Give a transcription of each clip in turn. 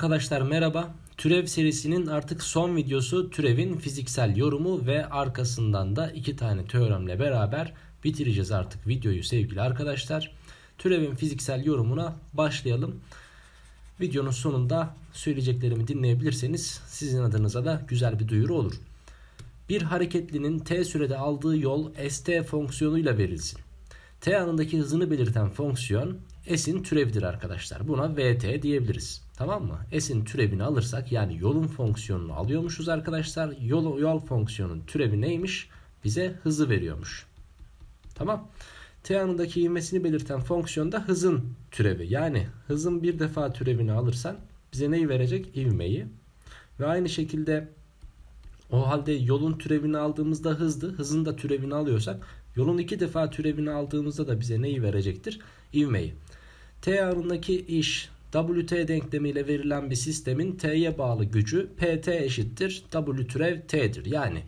Arkadaşlar merhaba. Türev serisinin artık son videosu türevin fiziksel yorumu ve arkasından da iki tane teoremle beraber bitireceğiz artık videoyu sevgili arkadaşlar. Türevin fiziksel yorumuna başlayalım. Videonun sonunda söyleyeceklerimi dinleyebilirseniz sizin adınıza da güzel bir duyuru olur. Bir hareketlinin t sürede aldığı yol st fonksiyonuyla verilsin. t anındaki hızını belirten fonksiyon S'in türevidir arkadaşlar. Buna VT diyebiliriz. Tamam mı? S'in türevini alırsak yani yolun fonksiyonunu alıyormuşuz arkadaşlar. Yol, yol fonksiyonun türevi neymiş? Bize hızı veriyormuş. Tamam. T anındaki ivmesini belirten fonksiyonda hızın türevi. Yani hızın bir defa türevini alırsan bize neyi verecek? İvmeyi. Ve aynı şekilde o halde yolun türevini aldığımızda hızdı. Hızın da türevini alıyorsak yolun iki defa türevini aldığımızda da bize neyi verecektir? İvmeyi. T anındaki iş WT denklemiyle verilen bir sistemin T'ye bağlı gücü PT eşittir W türev T'dir. Yani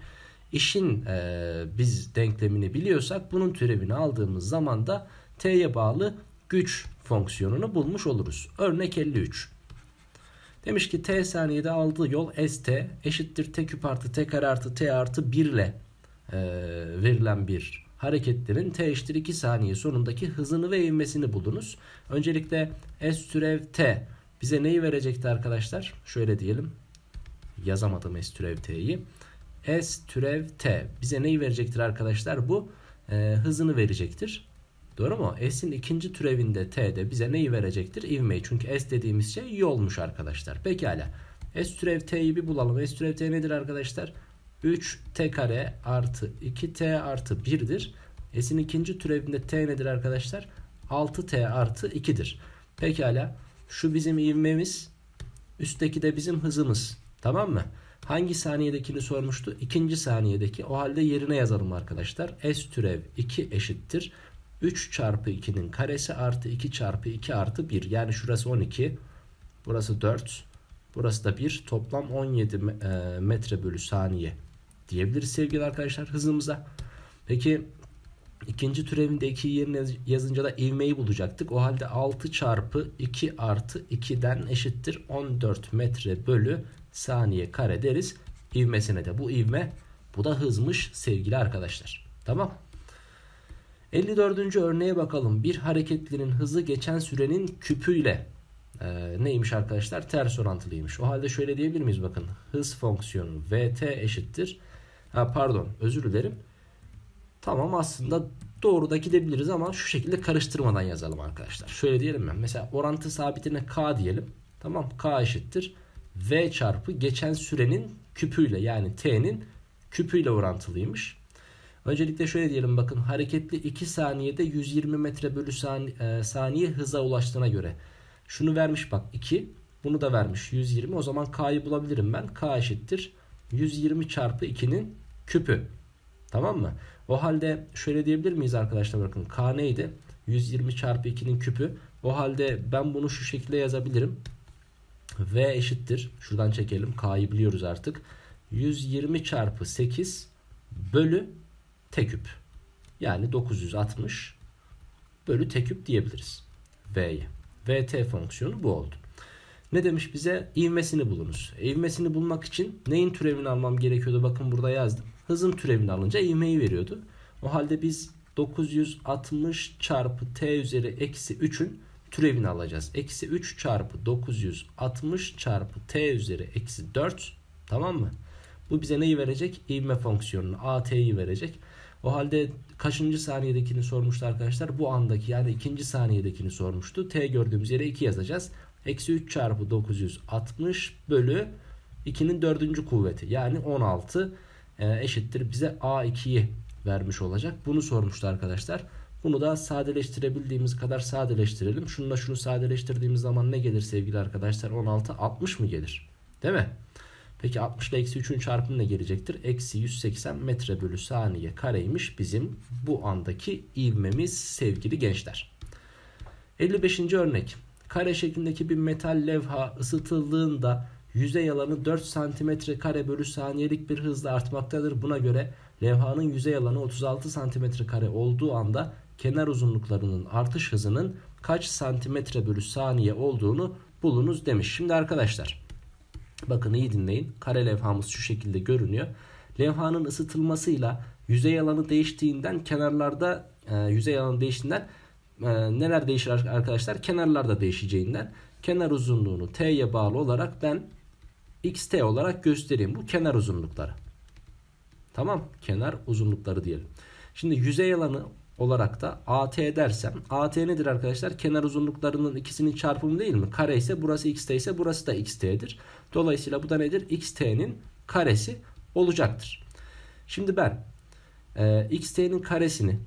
işin e, biz denklemini biliyorsak bunun türevini aldığımız zaman da T'ye bağlı güç fonksiyonunu bulmuş oluruz. Örnek 53. Demiş ki t saniyede aldığı yol st eşittir t küp artı t kare artı t artı 1 ile e, verilen bir hareketlerin t eşittir 2 saniye sonundaki hızını ve ivmesini buldunuz. Öncelikle s türev t bize neyi verecekti arkadaşlar? Şöyle diyelim. Yazamadım s türev t'yi. S türev t bize neyi verecektir arkadaşlar? Bu e, hızını verecektir. Doğru mu? S'in ikinci türevinde t'de bize neyi verecektir? İvmeyi. Çünkü S dediğimiz şey yolmuş arkadaşlar. Pekala. S türev t'yi bir bulalım. S türev t nedir arkadaşlar? 3t kare artı 2t artı 1'dir. S'in ikinci türevinde t nedir arkadaşlar? 6t artı 2'dir. Pekala şu bizim ivmemiz üstteki de bizim hızımız tamam mı? Hangi saniyedekini sormuştu? İkinci saniyedeki o halde yerine yazalım arkadaşlar. S türev 2 eşittir. 3 çarpı 2'nin karesi artı 2 çarpı 2 artı 1. Yani şurası 12. Burası 4. Burası da 1. Toplam 17 e, metre bölü saniye diyebiliriz sevgili arkadaşlar hızımıza. Peki ikinci türevinde 2'yi yerine yazınca da ivmeyi bulacaktık. O halde 6 çarpı 2 artı 2'den eşittir 14 metre bölü saniye kare deriz. İvmesine de bu ivme bu da hızmış sevgili arkadaşlar. Tamam 54. örneğe bakalım. Bir hareketlinin hızı geçen sürenin küpüyle e, neymiş arkadaşlar? Ters orantılıymış. O halde şöyle diyebilir miyiz bakın. Hız fonksiyonu vt eşittir Ha, pardon özür dilerim. Tamam aslında doğru da gidebiliriz ama şu şekilde karıştırmadan yazalım arkadaşlar. Şöyle diyelim ben. Mesela orantı sabitine k diyelim. Tamam k eşittir. v çarpı geçen sürenin küpüyle yani t'nin küpüyle orantılıymış. Öncelikle şöyle diyelim bakın hareketli 2 saniyede 120 metre bölü saniye, e, saniye hıza ulaştığına göre. Şunu vermiş bak 2 bunu da vermiş 120 o zaman k'yı bulabilirim ben. k eşittir 120 çarpı 2'nin küpü. Tamam mı? O halde şöyle diyebilir miyiz arkadaşlar bakın k neydi? 120 çarpı 2'nin küpü. O halde ben bunu şu şekilde yazabilirim. V eşittir. Şuradan çekelim. K'yı biliyoruz artık. 120 çarpı 8 bölü t küp. Yani 960 bölü t küp diyebiliriz. V'ye. VT fonksiyonu bu oldu. Ne demiş bize? İvmesini bulunuz. E, ivmesini bulmak için neyin türevini almam gerekiyordu? Bakın burada yazdım hızın türevini alınca ivmeyi veriyordu. O halde biz 960 çarpı t üzeri eksi 3'ün türevini alacağız. Eksi 3 çarpı 960 çarpı t üzeri eksi 4 tamam mı? Bu bize neyi verecek? İvme fonksiyonunu AT'yi verecek. O halde kaçıncı saniyedekini sormuştu arkadaşlar? Bu andaki yani ikinci saniyedekini sormuştu. T gördüğümüz yere 2 yazacağız. Eksi 3 çarpı 960 bölü 2'nin dördüncü kuvveti yani 16 e, eşittir bize A2'yi vermiş olacak. Bunu sormuştu arkadaşlar. Bunu da sadeleştirebildiğimiz kadar sadeleştirelim. Şununla şunu sadeleştirdiğimiz zaman ne gelir sevgili arkadaşlar? 16 60 mı gelir? Değil mi? Peki 60 ile eksi 3'ün çarpımı ne gelecektir? Eksi 180 metre bölü saniye kareymiş bizim bu andaki ivmemiz sevgili gençler. 55. örnek. Kare şeklindeki bir metal levha ısıtıldığında Yüzey alanı 4 cm kare bölü saniyelik bir hızla artmaktadır. Buna göre levhanın yüze yalanı 36 cm kare olduğu anda kenar uzunluklarının artış hızının kaç santimetre bölü saniye olduğunu bulunuz demiş. Şimdi arkadaşlar bakın iyi dinleyin. Kare levhamız şu şekilde görünüyor. Levhanın ısıtılmasıyla yüzey alanı değiştiğinden kenarlarda e, yüzey alanı değiştiğinden e, neler değişir arkadaşlar? Kenarlarda değişeceğinden kenar uzunluğunu t'ye bağlı olarak ben xt olarak göstereyim. Bu kenar uzunlukları. Tamam. Kenar uzunlukları diyelim. Şimdi yüzey alanı olarak da at dersem at nedir arkadaşlar? Kenar uzunluklarının ikisinin çarpımı değil mi? Kare ise burası xt ise burası da xt'dir. Dolayısıyla bu da nedir? xt'nin karesi olacaktır. Şimdi ben e, xt'nin karesini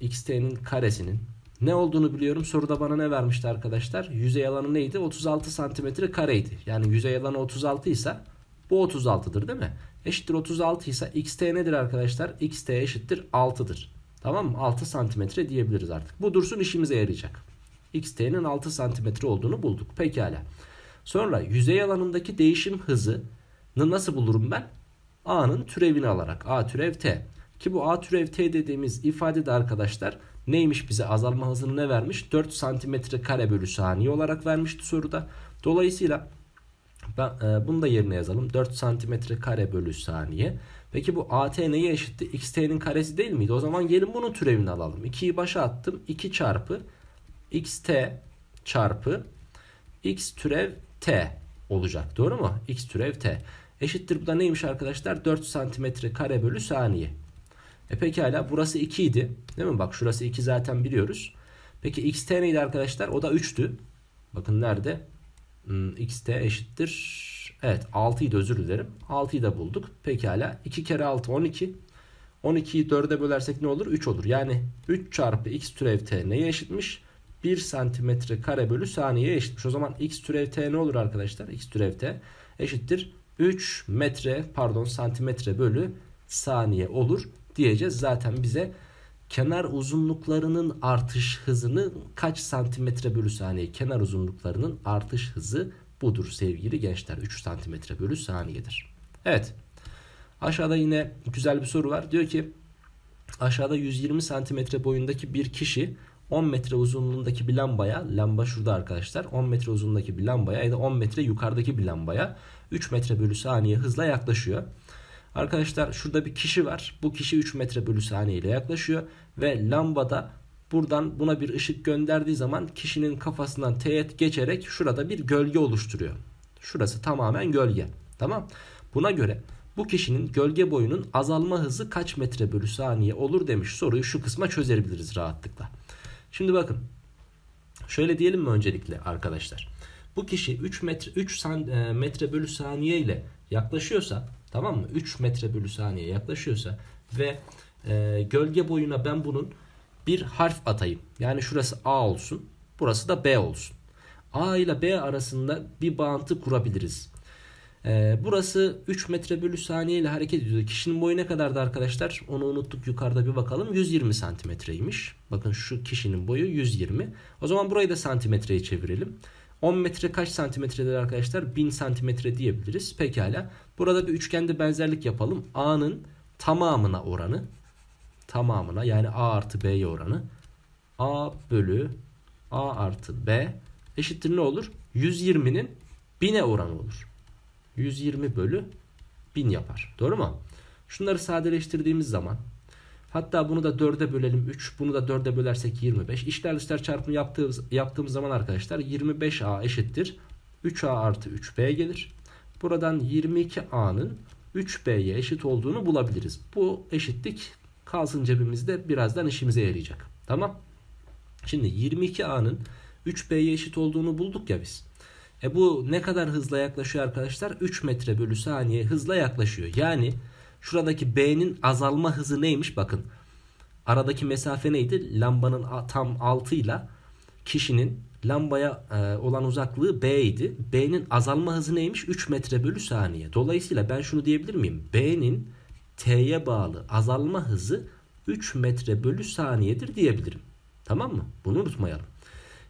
xt'nin karesinin ne olduğunu biliyorum. Soruda bana ne vermişti arkadaşlar? Yüzey alanı neydi? 36 santimetre kareydi. Yani yüzey alanı 36 ise bu 36'dır değil mi? Eşittir 36 ise xt nedir arkadaşlar? xt eşittir 6'dır. Tamam mı? 6 santimetre diyebiliriz artık. Bu dursun işimize yarayacak. xt'nin 6 santimetre olduğunu bulduk. Pekala. Sonra yüzey alanındaki değişim hızı nasıl bulurum ben? a'nın türevini alarak. a türev t. Ki bu a türev t dediğimiz ifade de arkadaşlar neymiş bize azalma hızını ne vermiş? 4 santimetre kare bölü saniye olarak vermişti soruda. Dolayısıyla ben, e, bunu da yerine yazalım. 4 santimetre kare bölü saniye. Peki bu at neye eşitti? xt'nin karesi değil miydi? O zaman gelin bunun türevini alalım. 2'yi başa attım. 2 çarpı xt çarpı x türev t olacak. Doğru mu? x türev t. Eşittir bu da neymiş arkadaşlar? 4 santimetre kare bölü saniye. E pekala burası 2 idi. Değil mi? Bak şurası 2 zaten biliyoruz. Peki xt neydi arkadaşlar? O da 3'tü. Bakın nerede? Hmm, xt eşittir. Evet 6'ydı özür dilerim. 6'yı da bulduk. Pekala 2 kere 6 12. 12'yi 4'e bölersek ne olur? 3 olur. Yani 3 çarpı x türev t neye eşitmiş? 1 santimetre kare bölü saniye eşitmiş. O zaman x türev t ne olur arkadaşlar? x türev t eşittir 3 metre pardon santimetre bölü saniye olur diyeceğiz. Zaten bize kenar uzunluklarının artış hızını kaç santimetre bölü saniye? Kenar uzunluklarının artış hızı budur sevgili gençler. 3 santimetre bölü saniyedir. Evet. Aşağıda yine güzel bir soru var. Diyor ki aşağıda 120 santimetre boyundaki bir kişi 10 metre uzunluğundaki bir lambaya, lamba şurada arkadaşlar, 10 metre uzunluğundaki bir lambaya ya da 10 metre yukarıdaki bir lambaya 3 metre bölü saniye hızla yaklaşıyor. Arkadaşlar şurada bir kişi var. Bu kişi 3 metre bölü saniye ile yaklaşıyor. Ve lambada buradan buna bir ışık gönderdiği zaman kişinin kafasından teğet geçerek şurada bir gölge oluşturuyor. Şurası tamamen gölge. Tamam. Buna göre bu kişinin gölge boyunun azalma hızı kaç metre bölü saniye olur demiş soruyu şu kısma çözebiliriz rahatlıkla. Şimdi bakın. Şöyle diyelim mi öncelikle arkadaşlar? bu kişi 3 metre 3 e, metre bölü saniye ile yaklaşıyorsa tamam mı? 3 metre bölü saniye yaklaşıyorsa ve e, gölge boyuna ben bunun bir harf atayım. Yani şurası A olsun. Burası da B olsun. A ile B arasında bir bağıntı kurabiliriz. Ee, burası 3 metre bölü saniye ile hareket ediyor. Kişinin boyu ne kadardı arkadaşlar? Onu unuttuk yukarıda bir bakalım. 120 santimetreymiş. Bakın şu kişinin boyu 120. O zaman burayı da santimetreye çevirelim. 10 metre kaç santimetredir arkadaşlar? 1000 santimetre diyebiliriz. Pekala. Burada bir üçgende benzerlik yapalım. A'nın tamamına oranı. Tamamına yani A artı B'ye oranı. A bölü A artı B eşittir ne olur? 120'nin 1000'e oranı olur. 120 bölü 1000 yapar. Doğru mu? Şunları sadeleştirdiğimiz zaman Hatta bunu da 4'e bölelim 3. Bunu da 4'e bölersek 25. İşler dışlar çarpımı yaptığımız, yaptığımız zaman arkadaşlar 25A eşittir. 3A artı 3B gelir. Buradan 22A'nın 3B'ye eşit olduğunu bulabiliriz. Bu eşitlik kalsın cebimizde birazdan işimize yarayacak. Tamam. Şimdi 22A'nın 3B'ye eşit olduğunu bulduk ya biz. E bu ne kadar hızla yaklaşıyor arkadaşlar? 3 metre bölü saniye hızla yaklaşıyor. Yani Şuradaki B'nin azalma hızı neymiş bakın. Aradaki mesafe neydi? Lambanın tam altıyla kişinin lambaya e, olan uzaklığı B idi. B'nin azalma hızı neymiş? 3 metre bölü saniye. Dolayısıyla ben şunu diyebilir miyim? B'nin T'ye bağlı azalma hızı 3 metre bölü saniyedir diyebilirim. Tamam mı? Bunu unutmayalım.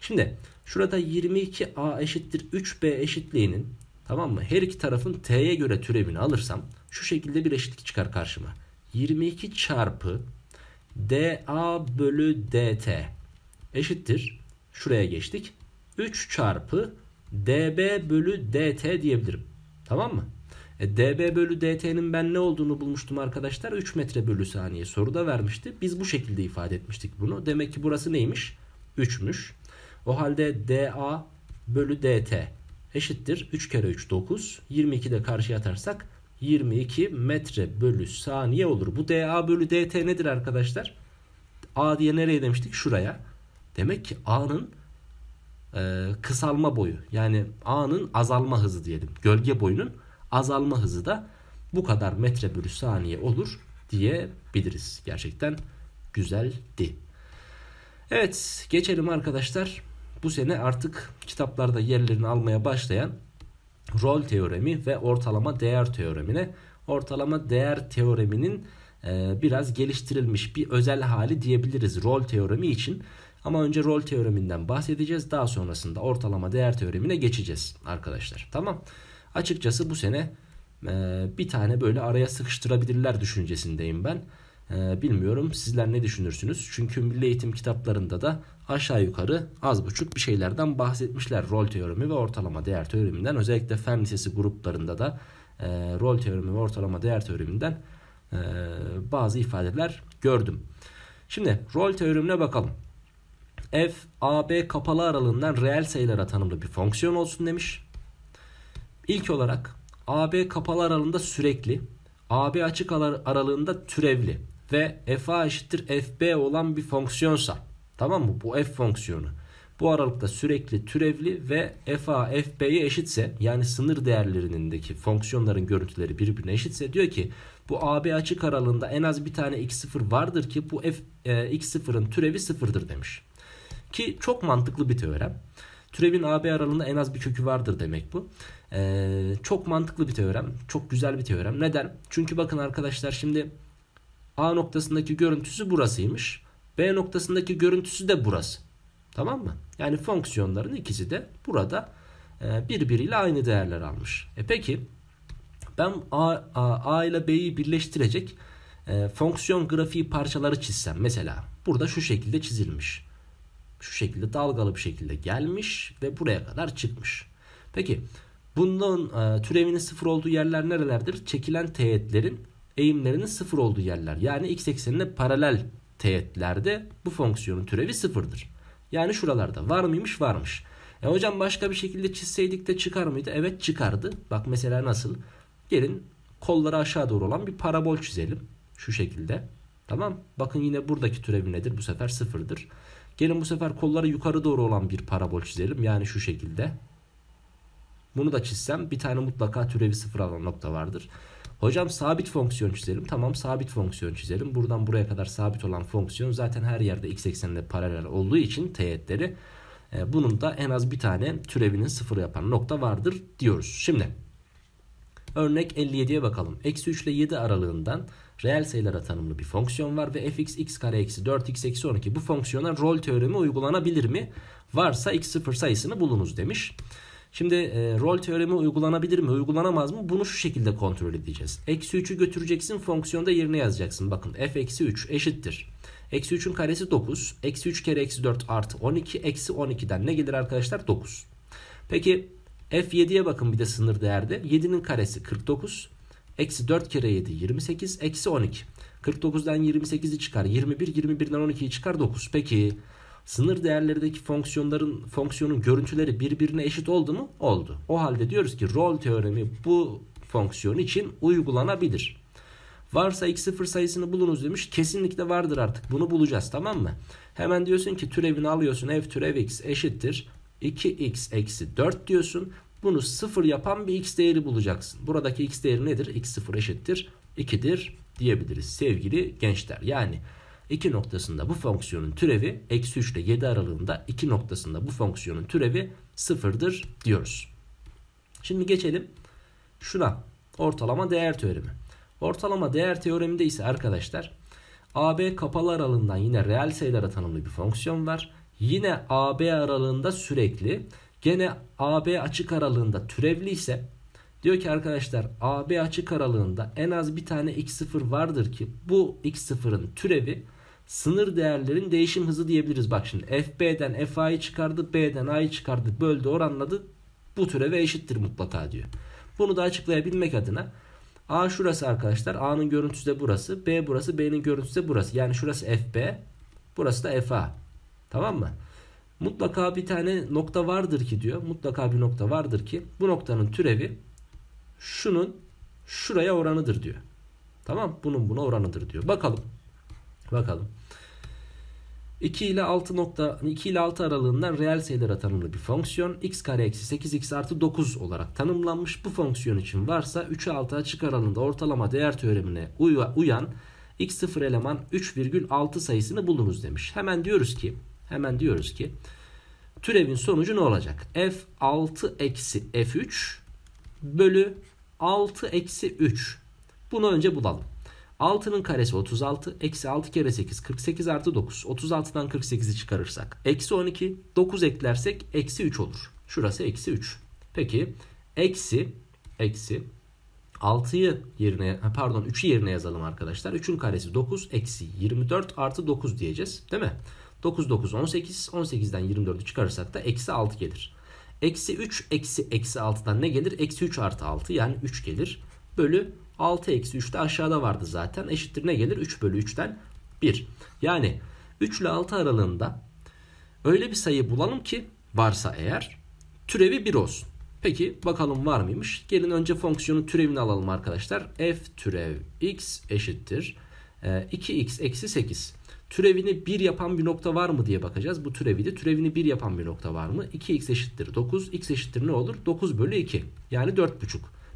Şimdi şurada 22A eşittir 3B eşitliğinin tamam mı? Her iki tarafın T'ye göre türevini alırsam şu şekilde bir eşitlik çıkar karşıma. 22 çarpı dA bölü dt eşittir. Şuraya geçtik. 3 çarpı dB bölü dt diyebilirim. Tamam mı? E, dB bölü dt'nin ben ne olduğunu bulmuştum arkadaşlar. 3 metre bölü saniye soruda vermişti. Biz bu şekilde ifade etmiştik bunu. Demek ki burası neymiş? 3'müş. O halde dA bölü dt eşittir. 3 kere 3 9. 22 de karşıya atarsak 22 metre bölü saniye olur. Bu dA bölü dt nedir arkadaşlar? A diye nereye demiştik? Şuraya. Demek ki A'nın e, kısalma boyu yani A'nın azalma hızı diyelim. Gölge boyunun azalma hızı da bu kadar metre bölü saniye olur diyebiliriz. Gerçekten güzeldi. Evet geçelim arkadaşlar. Bu sene artık kitaplarda yerlerini almaya başlayan rol teoremi ve ortalama değer teoremine. Ortalama değer teoreminin e, biraz geliştirilmiş bir özel hali diyebiliriz rol teoremi için. Ama önce rol teoreminden bahsedeceğiz. Daha sonrasında ortalama değer teoremine geçeceğiz arkadaşlar. Tamam. Açıkçası bu sene e, bir tane böyle araya sıkıştırabilirler düşüncesindeyim ben. E, bilmiyorum sizler ne düşünürsünüz? Çünkü milli eğitim kitaplarında da aşağı yukarı az buçuk bir şeylerden bahsetmişler. Rol teorimi ve ortalama değer teoreminden özellikle fen lisesi gruplarında da e, rol teorimi ve ortalama değer teoreminden e, bazı ifadeler gördüm. Şimdi rol teoremine bakalım. F, AB kapalı aralığından reel sayılara tanımlı bir fonksiyon olsun demiş. İlk olarak AB kapalı aralığında sürekli, AB açık aralığında türevli ve FA eşittir FB olan bir fonksiyonsa Tamam mı? Bu f fonksiyonu. Bu aralıkta sürekli türevli ve f a f b'ye eşitse yani sınır değerlerindeki fonksiyonların görüntüleri birbirine eşitse diyor ki bu AB açık aralığında en az bir tane x0 vardır ki bu f e, x0'ın türevi sıfırdır demiş. Ki çok mantıklı bir teorem. Türevin AB aralığında en az bir kökü vardır demek bu. Ee, çok mantıklı bir teorem. Çok güzel bir teorem. Neden? Çünkü bakın arkadaşlar şimdi A noktasındaki görüntüsü burasıymış. B noktasındaki görüntüsü de burası. Tamam mı? Yani fonksiyonların ikisi de burada e, birbiriyle aynı değerler almış. E peki ben A, A, A ile B'yi birleştirecek e, fonksiyon grafiği parçaları çizsem mesela burada şu şekilde çizilmiş. Şu şekilde dalgalı bir şekilde gelmiş ve buraya kadar çıkmış. Peki bunun e, türevinin sıfır olduğu yerler nerelerdir? Çekilen teğetlerin eğimlerinin sıfır olduğu yerler. Yani x eksenine paralel teğetlerde bu fonksiyonun türevi sıfırdır. Yani şuralarda var mıymış varmış. E hocam başka bir şekilde çizseydik de çıkar mıydı? Evet çıkardı. Bak mesela nasıl? Gelin kolları aşağı doğru olan bir parabol çizelim. Şu şekilde. Tamam. Bakın yine buradaki türevi nedir? Bu sefer sıfırdır. Gelin bu sefer kolları yukarı doğru olan bir parabol çizelim. Yani şu şekilde. Bunu da çizsem bir tane mutlaka türevi sıfır alan nokta vardır. Hocam sabit fonksiyon çizelim. Tamam sabit fonksiyon çizelim. Buradan buraya kadar sabit olan fonksiyon zaten her yerde x ekseninde paralel olduğu için teğetleri e, bunun da en az bir tane türevinin sıfır yapan nokta vardır diyoruz. Şimdi örnek 57'ye bakalım. Eksi 3 ile 7 aralığından reel sayılara tanımlı bir fonksiyon var ve fx x kare eksi 4x eksi 12 bu fonksiyona rol teoremi uygulanabilir mi? Varsa x sıfır sayısını bulunuz demiş. Şimdi e, rol teoremi uygulanabilir mi uygulanamaz mı bunu şu şekilde kontrol edeceğiz. Eksi 3'ü götüreceksin fonksiyonda yerine yazacaksın. Bakın f eksi 3 eşittir. Eksi 3'ün karesi 9. Eksi 3 kere eksi 4 artı 12. Eksi 12'den ne gelir arkadaşlar? 9. Peki f7'ye bakın bir de sınır değerde. 7'nin karesi 49. Eksi 4 kere 7 28. Eksi 12. 49'dan 28'i çıkar. 21, 21'den 12'yi çıkar 9. Peki sınır değerlerindeki fonksiyonların fonksiyonun görüntüleri birbirine eşit oldu mu? Oldu. O halde diyoruz ki rol teoremi bu fonksiyon için uygulanabilir. Varsa x0 sayısını bulunuz demiş. Kesinlikle vardır artık. Bunu bulacağız tamam mı? Hemen diyorsun ki türevini alıyorsun. F türev x eşittir. 2x eksi 4 diyorsun. Bunu 0 yapan bir x değeri bulacaksın. Buradaki x değeri nedir? x0 eşittir 2'dir diyebiliriz sevgili gençler. Yani 2 noktasında bu fonksiyonun türevi eksi 3 ile 7 aralığında 2 noktasında bu fonksiyonun türevi sıfırdır diyoruz. Şimdi geçelim şuna ortalama değer teoremi. Ortalama değer teoreminde ise arkadaşlar AB kapalı aralığından yine reel sayılara tanımlı bir fonksiyon var. Yine AB aralığında sürekli gene AB açık aralığında türevli ise Diyor ki arkadaşlar AB açık aralığında en az bir tane x0 vardır ki bu x0'ın türevi sınır değerlerin değişim hızı diyebiliriz. Bak şimdi FB'den FA'yı çıkardı, B'den A'yı çıkardı, böldü, oranladı. Bu türeve eşittir mutlaka diyor. Bunu da açıklayabilmek adına A şurası arkadaşlar. A'nın görüntüsü de burası. B burası. B'nin görüntüsü de burası. Yani şurası FB. Burası da FA. Tamam mı? Mutlaka bir tane nokta vardır ki diyor. Mutlaka bir nokta vardır ki bu noktanın türevi şunun şuraya oranıdır diyor. Tamam? Bunun buna oranıdır diyor. Bakalım. Bakalım. 2 ile 6 nokta 2 hani ile 6 aralığından reel sayılara tanımlı bir fonksiyon. x kare eksi 8 x artı 9 olarak tanımlanmış. Bu fonksiyon için varsa 3'ü 6 açık aralığında ortalama değer teoremine uyan x0 eleman 3,6 sayısını bulunuz demiş. Hemen diyoruz ki hemen diyoruz ki türevin sonucu ne olacak? f6 eksi f3 bölü 6 eksi 3. Bunu önce bulalım. 6'nın karesi 36. Eksi 6 kere 8 48 artı 9. 36'dan 48'i çıkarırsak. Eksi 12. 9 eklersek eksi 3 olur. Şurası eksi 3. Peki eksi eksi 6'yı yerine pardon 3'ü yerine yazalım arkadaşlar. 3'ün karesi 9 eksi 24 artı 9 diyeceğiz değil mi? 9 9 18 18'den 24'ü çıkarırsak da eksi 6 gelir. Eksi 3 eksi eksi 6'dan ne gelir? Eksi 3 artı 6 yani 3 gelir. Bölü 6 eksi 3 de aşağıda vardı zaten. Eşittir ne gelir? 3 bölü 3'ten 1. Yani 3 ile 6 aralığında öyle bir sayı bulalım ki varsa eğer türevi 1 olsun. Peki bakalım var mıymış? Gelin önce fonksiyonun türevini alalım arkadaşlar. F türev x eşittir. 2x e, eksi 8. Türevini 1 yapan bir nokta var mı diye bakacağız. Bu türevi de türevini 1 yapan bir nokta var mı? 2x eşittir 9. x eşittir ne olur? 9 bölü 2. Yani 4,5.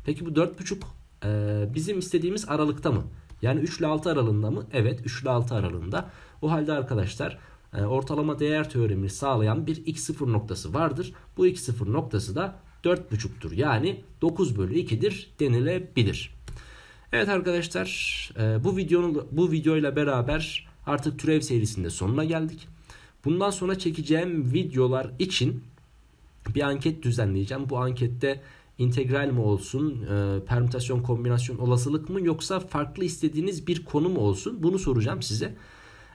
Peki bu 4,5 e, bizim istediğimiz aralıkta mı? Yani 3 ile 6 aralığında mı? Evet 3 ile 6 aralığında. O halde arkadaşlar e, ortalama değer teoremini sağlayan bir x0 noktası vardır. Bu x0 noktası da 4,5'tur. Yani 9 bölü 2'dir denilebilir. Evet arkadaşlar e, bu videonun bu videoyla beraber artık türev serisinde sonuna geldik. Bundan sonra çekeceğim videolar için bir anket düzenleyeceğim. Bu ankette integral mi olsun, e, permütasyon kombinasyon olasılık mı yoksa farklı istediğiniz bir konu mu olsun bunu soracağım size.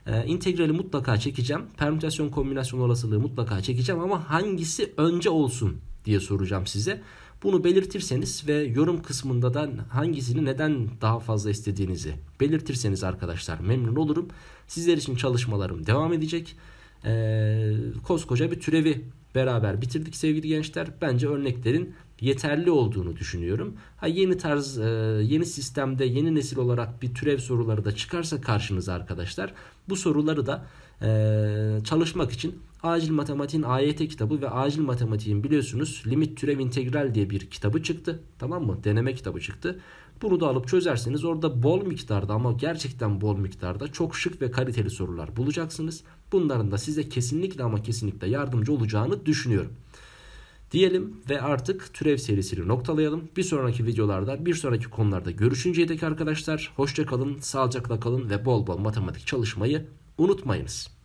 E, integrali mutlaka çekeceğim, permütasyon kombinasyon olasılığı mutlaka çekeceğim ama hangisi önce olsun diye soracağım size. Bunu belirtirseniz ve yorum kısmında da hangisini neden daha fazla istediğinizi belirtirseniz arkadaşlar memnun olurum. Sizler için çalışmalarım devam edecek. Ee, koskoca bir türevi beraber bitirdik sevgili gençler. Bence örneklerin yeterli olduğunu düşünüyorum. Ha yeni tarz, e, yeni sistemde yeni nesil olarak bir türev soruları da çıkarsa karşınıza arkadaşlar bu soruları da e, çalışmak için Acil Matematiğin AYT kitabı ve Acil Matematiğin biliyorsunuz Limit Türev İntegral diye bir kitabı çıktı. Tamam mı? Deneme kitabı çıktı. Bunu da alıp çözerseniz orada bol miktarda ama gerçekten bol miktarda çok şık ve kaliteli sorular bulacaksınız. Bunların da size kesinlikle ama kesinlikle yardımcı olacağını düşünüyorum diyelim ve artık türev serisini noktalayalım. Bir sonraki videolarda, bir sonraki konularda görüşünceye dek arkadaşlar Hoşçakalın, sağlıcakla kalın ve bol bol matematik çalışmayı unutmayınız.